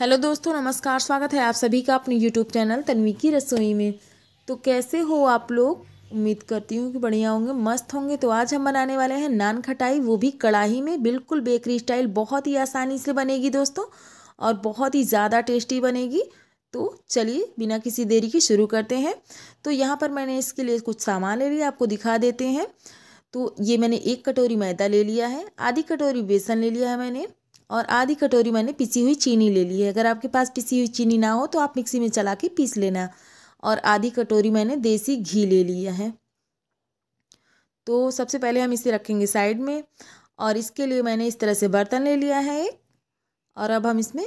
hello दोस्तों नमस्कार स्वागत है आप सभी का अपने यूट्यूब चैनल तनवी की रसोई में तो कैसे हो आप लोग उम्मीद करती हूँ कि बढ़िया होंगे मस्त होंगे तो आज हम बनाने वाले हैं नान खटाई वो भी कढ़ाई में बिल्कुल बेकरी स्टाइल बहुत ही आसानी से बनेगी दोस्तों और बहुत ही ज़्यादा टेस्टी बनेगी तो चलिए बिना किसी देरी के शुरू करते हैं तो यहाँ पर मैंने इसके लिए कुछ सामान ले लिया आपको दिखा देते हैं तो ये मैंने एक कटोरी मैदा ले लिया है आधी कटोरी बेसन ले लिया है मैंने और आधी कटोरी मैंने पिसी हुई चीनी ले ली है अगर आपके पास पिसी हुई चीनी ना हो तो आप मिक्सी में चला के पीस लेना और आधी कटोरी मैंने देसी घी ले लिया है तो सबसे पहले हम इसे रखेंगे साइड में और इसके लिए मैंने इस तरह से बर्तन ले लिया है एक और अब हम इसमें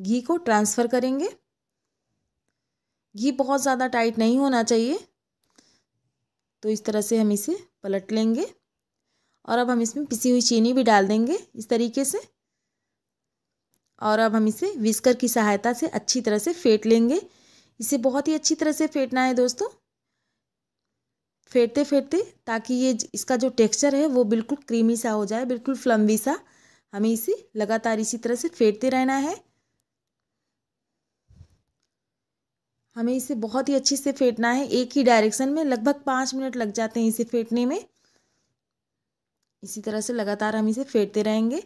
घी को ट्रांसफ़र करेंगे घी बहुत ज़्यादा टाइट नहीं होना चाहिए तो इस तरह से हम इसे पलट लेंगे और अब हम इसमें पिसी हुई चीनी भी डाल देंगे इस तरीके से और अब हम इसे विस्कर की सहायता से अच्छी तरह से फेंट लेंगे इसे बहुत ही अच्छी तरह से फेंटना है दोस्तों फेंटते फेंटते ताकि ये इसका जो टेक्सचर है वो बिल्कुल क्रीमी सा हो जाए बिल्कुल फ्लम्बी सा हमें इसे लगातार इसी तरह से फेंटते रहना है हमें इसे बहुत ही अच्छे से फेंटना है एक ही डायरेक्शन में लगभग पाँच मिनट लग जाते हैं इसे फेंटने में इसी तरह से लगातार हम इसे फेंटते रहेंगे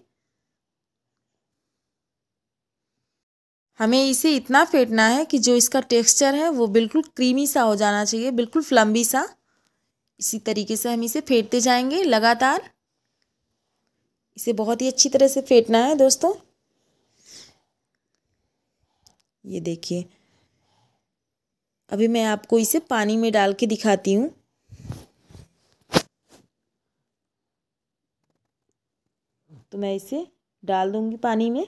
हमें इसे इतना फेंटना है कि जो इसका टेक्सचर है वो बिल्कुल क्रीमी सा हो जाना चाहिए बिल्कुल फ्लम्बी सा इसी तरीके से हम इसे फेंटते जाएंगे लगातार इसे बहुत ही अच्छी तरह से फेंटना है दोस्तों ये देखिए अभी मैं आपको इसे पानी में डाल के दिखाती हूँ तो मैं इसे डाल दूँगी पानी में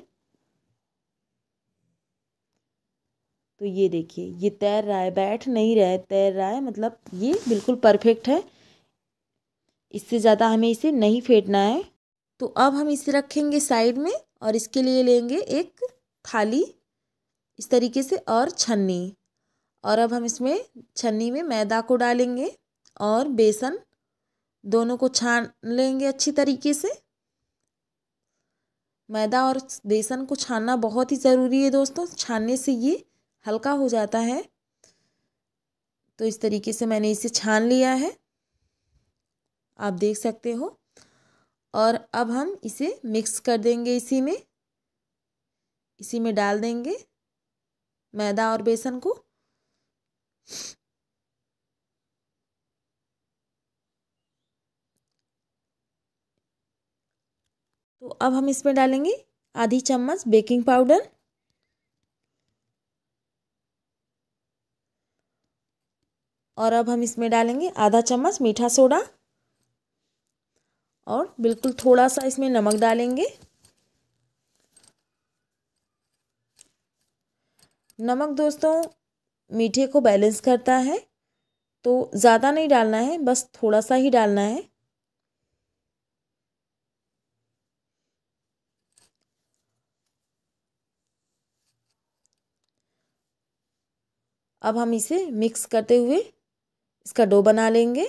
तो ये देखिए ये तैर रहा है बैठ नहीं रहा है तैर रहा है मतलब ये बिल्कुल परफेक्ट है इससे ज़्यादा हमें इसे नहीं फेंटना है तो अब हम इसे रखेंगे साइड में और इसके लिए लेंगे एक थाली इस तरीके से और छन्नी और अब हम इसमें छन्नी में मैदा को डालेंगे और बेसन दोनों को छान लेंगे अच्छी तरीके से मैदा और बेसन को छानना बहुत ही ज़रूरी है दोस्तों छानने से ये हल्का हो जाता है तो इस तरीके से मैंने इसे छान लिया है आप देख सकते हो और अब हम इसे मिक्स कर देंगे इसी में इसी में डाल देंगे मैदा और बेसन को तो अब हम इसमें डालेंगे आधी चम्मच बेकिंग पाउडर और अब हम इसमें डालेंगे आधा चम्मच मीठा सोडा और बिल्कुल थोड़ा सा इसमें नमक डालेंगे नमक दोस्तों मीठे को बैलेंस करता है तो ज़्यादा नहीं डालना है बस थोड़ा सा ही डालना है अब हम इसे मिक्स करते हुए इसका डो बना लेंगे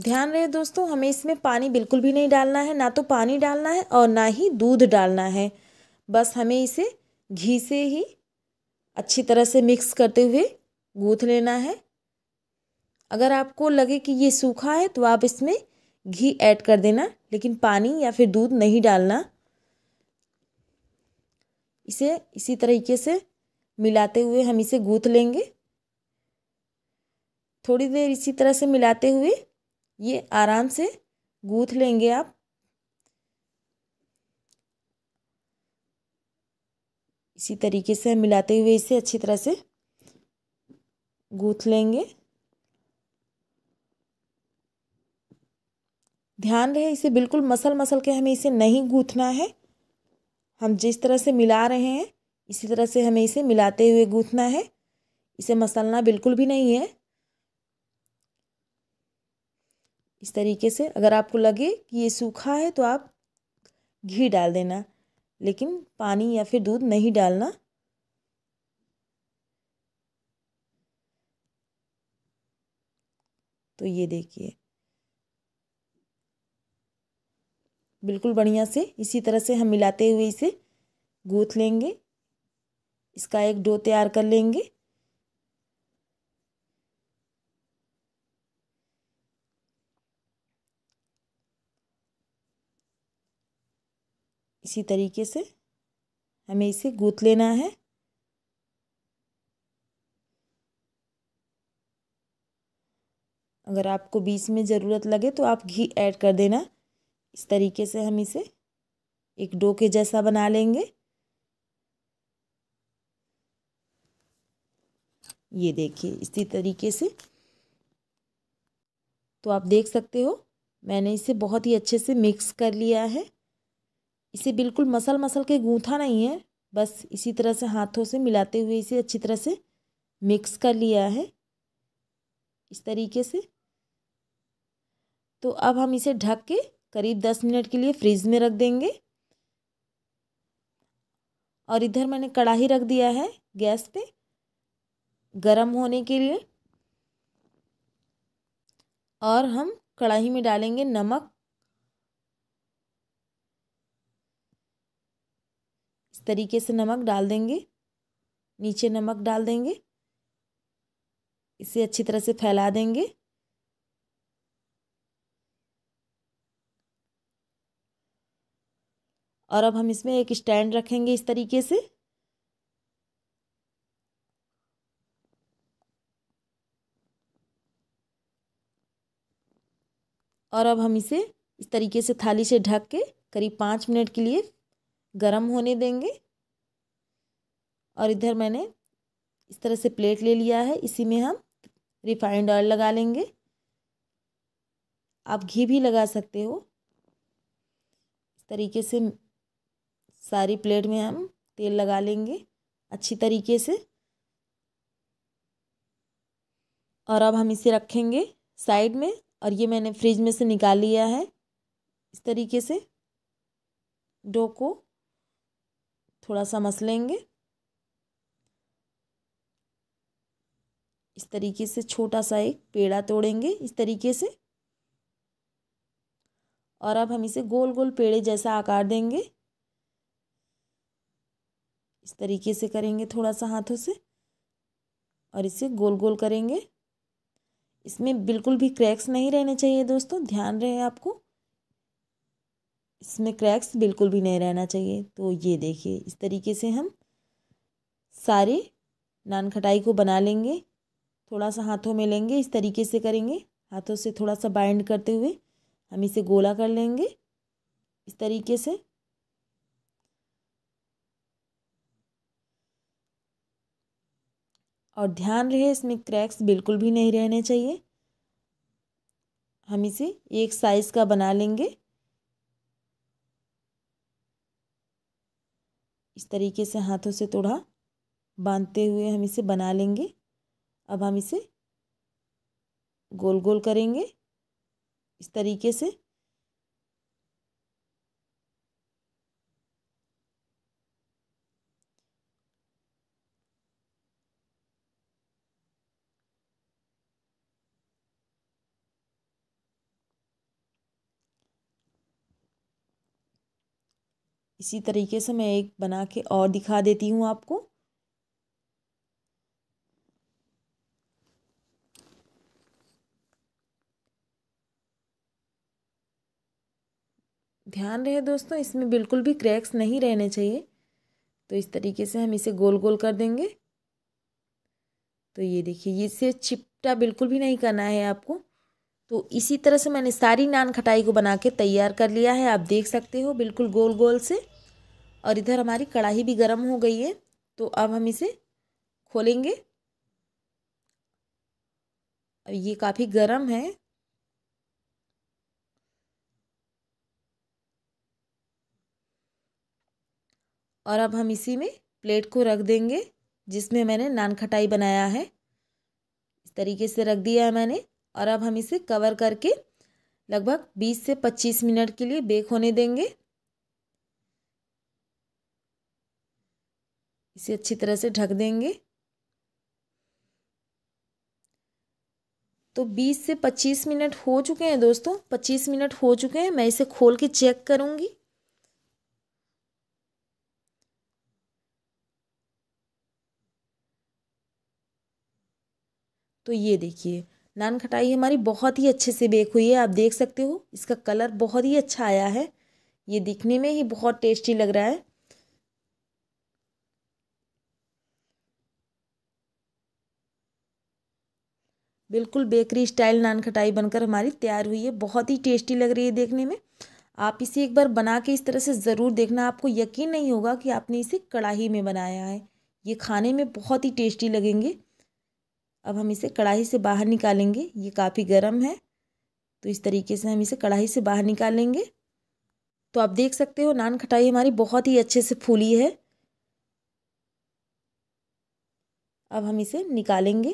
ध्यान रहे दोस्तों हमें इसमें पानी बिल्कुल भी नहीं डालना है ना तो पानी डालना है और ना ही दूध डालना है बस हमें इसे घी से ही अच्छी तरह से मिक्स करते हुए गूँथ लेना है अगर आपको लगे कि ये सूखा है तो आप इसमें घी ऐड कर देना लेकिन पानी या फिर दूध नहीं डालना इसे इसी तरीके से मिलाते हुए हम इसे गूथ लेंगे थोड़ी देर इसी तरह से मिलाते हुए ये आराम से गूथ लेंगे आप इसी तरीके से हम मिलाते हुए इसे अच्छी तरह से गूथ लेंगे ध्यान रहे इसे बिल्कुल मसल मसल के हमें इसे नहीं गूथना है हम जिस तरह से मिला रहे हैं इसी तरह से हमें इसे मिलाते हुए गूंथना है इसे मसलना बिल्कुल भी नहीं है इस तरीके से अगर आपको लगे कि ये सूखा है तो आप घी डाल देना लेकिन पानी या फिर दूध नहीं डालना तो ये देखिए बिल्कुल बढ़िया से इसी तरह से हम मिलाते हुए इसे गूँथ लेंगे इसका एक डो तैयार कर लेंगे इसी तरीके से हमें इसे गूथ लेना है अगर आपको बीच में ज़रूरत लगे तो आप घी ऐड कर देना इस तरीके से हम इसे एक डो के जैसा बना लेंगे ये देखिए इसी तरीके से तो आप देख सकते हो मैंने इसे बहुत ही अच्छे से मिक्स कर लिया है इसे बिल्कुल मसल मसल के गूँथा नहीं है बस इसी तरह से हाथों से मिलाते हुए इसे अच्छी तरह से मिक्स कर लिया है इस तरीके से तो अब हम इसे ढक के करीब दस मिनट के लिए फ्रिज में रख देंगे और इधर मैंने कढ़ाई रख दिया है गैस पे गर्म होने के लिए और हम कढ़ाई में डालेंगे नमक इस तरीके से नमक डाल देंगे नीचे नमक डाल देंगे इसे अच्छी तरह से फैला देंगे और अब हम इसमें एक स्टैंड रखेंगे इस तरीके से और अब हम इसे इस तरीके से थाली से ढक के करीब पाँच मिनट के लिए गर्म होने देंगे और इधर मैंने इस तरह से प्लेट ले लिया है इसी में हम रिफाइंड ऑयल लगा लेंगे आप घी भी लगा सकते हो इस तरीके से सारी प्लेट में हम तेल लगा लेंगे अच्छी तरीके से और अब हम इसे रखेंगे साइड में और ये मैंने फ्रिज में से निकाल लिया है इस तरीके से डो को थोड़ा सा मस लेंगे इस तरीके से छोटा सा एक पेड़ा तोड़ेंगे इस तरीके से और अब हम इसे गोल गोल पेड़े जैसा आकार देंगे इस तरीके से करेंगे थोड़ा सा हाथों से और इसे गोल गोल करेंगे इसमें बिल्कुल भी क्रैक्स नहीं रहने चाहिए दोस्तों ध्यान रहे आपको इसमें क्रैक्स बिल्कुल भी नहीं रहना चाहिए तो ये देखिए इस तरीके से हम सारे नान खटाई को बना लेंगे थोड़ा सा हाथों में लेंगे इस तरीके से करेंगे हाथों से थोड़ा सा बाइंड करते हुए हम इसे गोला कर लेंगे इस तरीके से और ध्यान रहे इसमें क्रैक्स बिल्कुल भी नहीं रहने चाहिए हम इसे एक साइज़ का बना लेंगे इस तरीके से हाथों से थोड़ा बांधते हुए हम इसे बना लेंगे अब हम इसे गोल गोल करेंगे इस तरीके से इसी तरीके से मैं एक बना के और दिखा देती हूँ आपको ध्यान रहे दोस्तों इसमें बिल्कुल भी क्रैक्स नहीं रहने चाहिए तो इस तरीके से हम इसे गोल गोल कर देंगे तो ये देखिए इसे चिपटा बिल्कुल भी नहीं करना है आपको तो इसी तरह से मैंने सारी नान खटाई को बना के तैयार कर लिया है आप देख सकते हो बिल्कुल गोल गोल से और इधर हमारी कढ़ाई भी गर्म हो गई है तो अब हम इसे खोलेंगे अब ये काफ़ी गर्म है और अब हम इसी में प्लेट को रख देंगे जिसमें मैंने नान खटाई बनाया है इस तरीके से रख दिया है मैंने और अब हम इसे कवर करके लगभग 20 से 25 मिनट के लिए बेक होने देंगे इसे अच्छी तरह से ढक देंगे तो 20 से 25 मिनट हो चुके हैं दोस्तों 25 मिनट हो चुके हैं मैं इसे खोल के चेक करूंगी तो ये देखिए नान खटाई हमारी बहुत ही अच्छे से बेक हुई है आप देख सकते हो इसका कलर बहुत ही अच्छा आया है ये दिखने में ही बहुत टेस्टी लग रहा है बिल्कुल बेकरी स्टाइल नान खटाई बनकर हमारी तैयार हुई है बहुत ही टेस्टी लग रही है देखने में आप इसे एक बार बना के इस तरह से ज़रूर देखना आपको यकीन नहीं होगा कि आपने इसे कढ़ाई में बनाया है ये खाने में बहुत ही टेस्टी लगेंगे अब हम इसे कढ़ाई से बाहर निकालेंगे ये काफ़ी गर्म है तो इस तरीके से हम इसे कढ़ाई से बाहर निकालेंगे तो आप देख सकते हो नान खटाई हमारी बहुत ही अच्छे से फूली है अब हम इसे निकालेंगे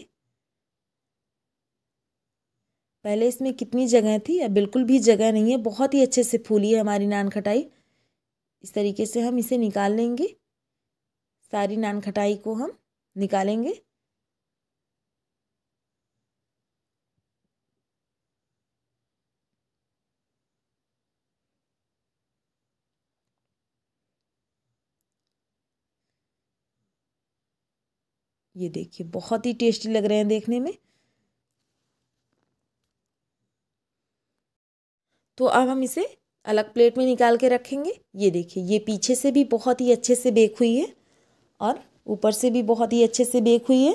पहले इसमें कितनी जगह थी अब बिल्कुल भी जगह नहीं है बहुत ही अच्छे से फूली है हमारी नान खटाई इस तरीके से हम इसे निकाल लेंगे सारी नान खटाई को हम निकालेंगे ये देखिए बहुत ही टेस्टी लग रहे हैं देखने में तो अब हम इसे अलग प्लेट में निकाल के रखेंगे ये देखिए ये पीछे से भी बहुत ही अच्छे से बेक हुई है और ऊपर से भी बहुत ही अच्छे से बेक हुई है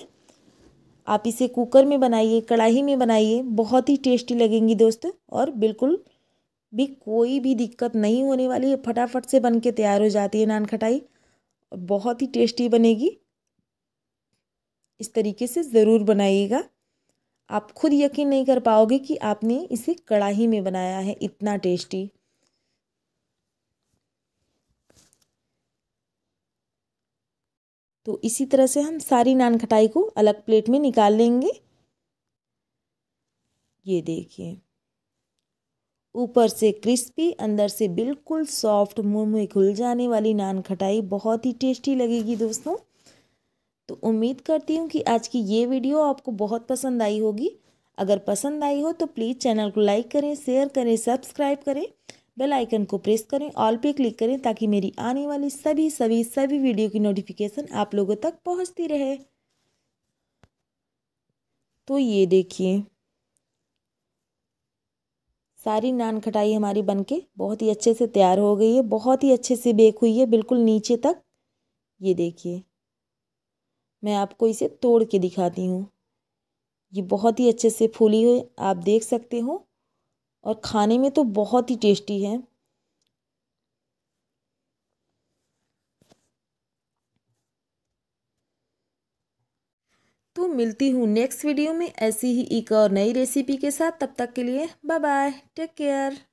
आप इसे कुकर में बनाइए कढ़ाई में बनाइए बहुत ही टेस्टी लगेंगी दोस्त और बिल्कुल भी कोई भी दिक्कत नहीं होने वाली है फटाफट से बन के तैयार हो जाती है नान खटाई बहुत ही टेस्टी बनेगी इस तरीके से ज़रूर बनाइएगा आप खुद यकीन नहीं कर पाओगे कि आपने इसे कढ़ाई में बनाया है इतना टेस्टी तो इसी तरह से हम सारी नान खटाई को अलग प्लेट में निकाल लेंगे ये देखिए ऊपर से क्रिस्पी अंदर से बिल्कुल सॉफ्ट मुँह में घुल जाने वाली नान खटाई बहुत ही टेस्टी लगेगी दोस्तों तो उम्मीद करती हूँ कि आज की ये वीडियो आपको बहुत पसंद आई होगी अगर पसंद आई हो तो प्लीज़ चैनल को लाइक करें शेयर करें सब्सक्राइब करें बेल आइकन को प्रेस करें ऑल पे क्लिक करें ताकि मेरी आने वाली सभी सभी सभी वीडियो की नोटिफिकेशन आप लोगों तक पहुंचती रहे तो ये देखिए सारी नान खटाई हमारी बनके बहुत ही अच्छे से तैयार हो गई है बहुत ही अच्छे से बेक हुई है बिल्कुल नीचे तक ये देखिए मैं आपको इसे तोड़ के दिखाती हूँ ये बहुत ही अच्छे से फूली हुई आप देख सकते हो और खाने में तो बहुत ही टेस्टी है तो मिलती हूँ नेक्स्ट वीडियो में ऐसी ही एक और नई रेसिपी के साथ तब तक के लिए बाय बाय टेक केयर